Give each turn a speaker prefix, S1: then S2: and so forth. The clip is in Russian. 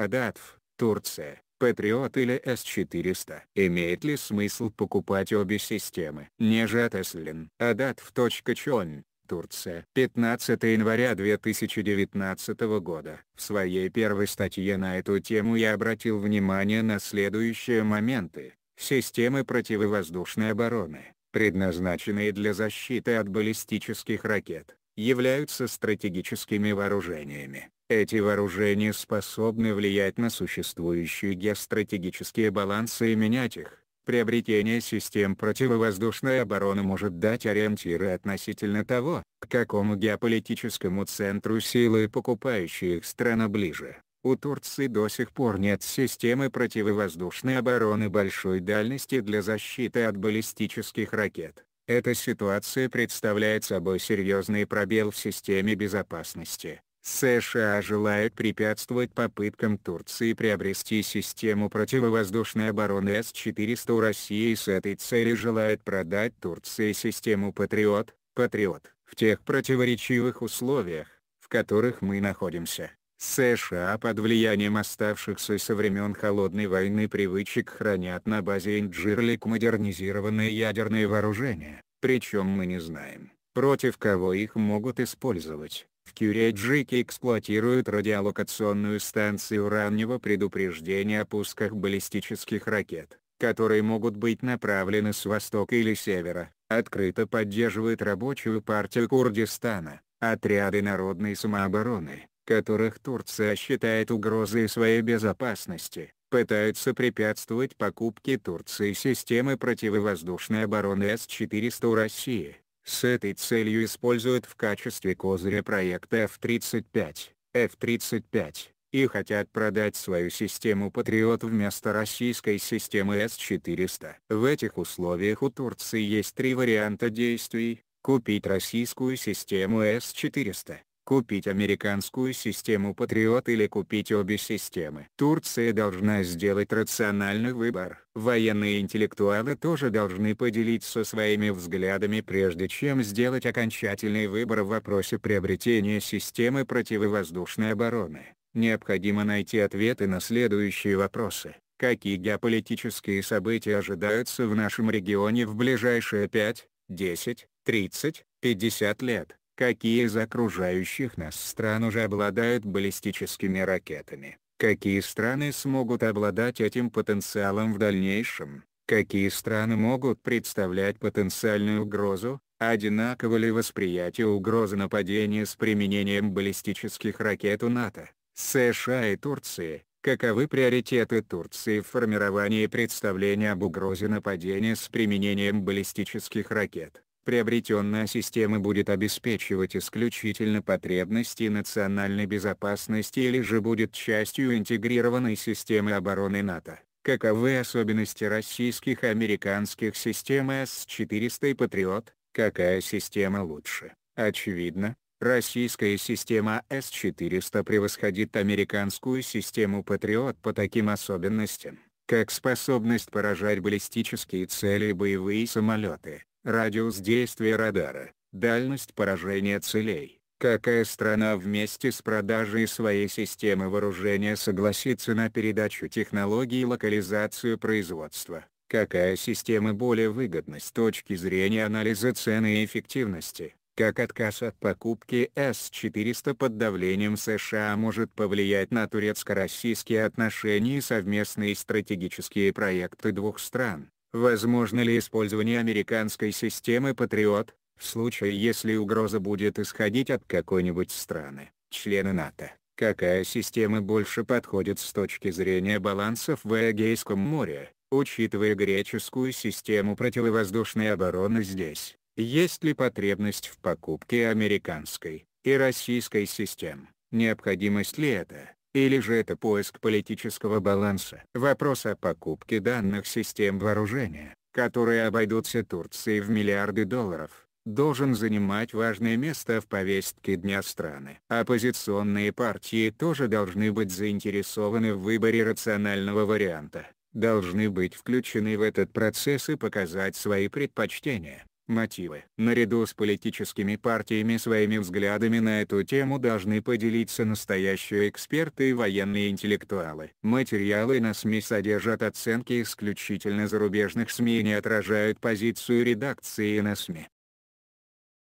S1: Адатф, Турция, Патриот или С-400. Имеет ли смысл покупать обе системы? Нежат Эслин. Адатф.чон, Турция. 15 января 2019 года. В своей первой статье на эту тему я обратил внимание на следующие моменты. Системы противовоздушной обороны, предназначенные для защиты от баллистических ракет, являются стратегическими вооружениями. Эти вооружения способны влиять на существующие геостратегические балансы и менять их. Приобретение систем противовоздушной обороны может дать ориентиры относительно того, к какому геополитическому центру силы покупающая их страна ближе. У Турции до сих пор нет системы противовоздушной обороны большой дальности для защиты от баллистических ракет. Эта ситуация представляет собой серьезный пробел в системе безопасности. США желают препятствовать попыткам Турции приобрести систему противовоздушной обороны С-400 у России и с этой целью желает продать Турции систему «Патриот», «Патриот» в тех противоречивых условиях, в которых мы находимся. США под влиянием оставшихся со времен Холодной войны привычек хранят на базе Инджирлик модернизированные ядерные вооружения, причем мы не знаем, против кого их могут использовать, в Кюряджике эксплуатируют радиолокационную станцию раннего предупреждения о пусках баллистических ракет, которые могут быть направлены с востока или севера, открыто поддерживает рабочую партию Курдистана, отряды народной самообороны, которых Турция считает угрозой своей безопасности, пытаются препятствовать покупке Турции системы противовоздушной обороны С-400 у России. С этой целью используют в качестве козыря проект F-35, F-35, и хотят продать свою систему «Патриот» вместо российской системы С-400. В этих условиях у Турции есть три варианта действий – купить российскую систему С-400, купить американскую систему Патриот или купить обе системы. Турция должна сделать рациональный выбор. Военные интеллектуалы тоже должны поделиться своими взглядами прежде чем сделать окончательный выбор в вопросе приобретения системы противовоздушной обороны. Необходимо найти ответы на следующие вопросы. Какие геополитические события ожидаются в нашем регионе в ближайшие 5, 10, 30, 50 лет? какие из окружающих нас стран уже обладают баллистическими ракетами, какие страны смогут обладать этим потенциалом в дальнейшем, какие страны могут представлять потенциальную угрозу, одинаково ли восприятие угрозы нападения с применением баллистических ракет у НАТО, США и Турции, каковы приоритеты Турции в формировании представления об угрозе нападения с применением баллистических ракет приобретенная система будет обеспечивать исключительно потребности национальной безопасности или же будет частью интегрированной системы обороны НАТО. Каковы особенности российских американских систем С-400 и Патриот, какая система лучше? Очевидно, российская система С-400 превосходит американскую систему Патриот по таким особенностям, как способность поражать баллистические цели и боевые самолеты, радиус действия радара, дальность поражения целей. Какая страна вместе с продажей своей системы вооружения согласится на передачу технологий и локализацию производства? Какая система более выгодна с точки зрения анализа цены и эффективности? Как отказ от покупки С-400 под давлением США может повлиять на турецко-российские отношения и совместные стратегические проекты двух стран? Возможно ли использование американской системы «Патриот», в случае если угроза будет исходить от какой-нибудь страны, члена НАТО? Какая система больше подходит с точки зрения балансов в Эгейском море, учитывая греческую систему противовоздушной обороны здесь? Есть ли потребность в покупке американской и российской систем? Необходимость ли это? Или же это поиск политического баланса? Вопрос о покупке данных систем вооружения, которые обойдутся Турции в миллиарды долларов, должен занимать важное место в повестке дня страны. Оппозиционные партии тоже должны быть заинтересованы в выборе рационального варианта, должны быть включены в этот процесс и показать свои предпочтения мотивы. Наряду с политическими партиями своими взглядами на эту тему должны поделиться настоящие эксперты и военные интеллектуалы. Материалы на СМИ содержат оценки исключительно зарубежных СМИ и не отражают позицию редакции на СМИ.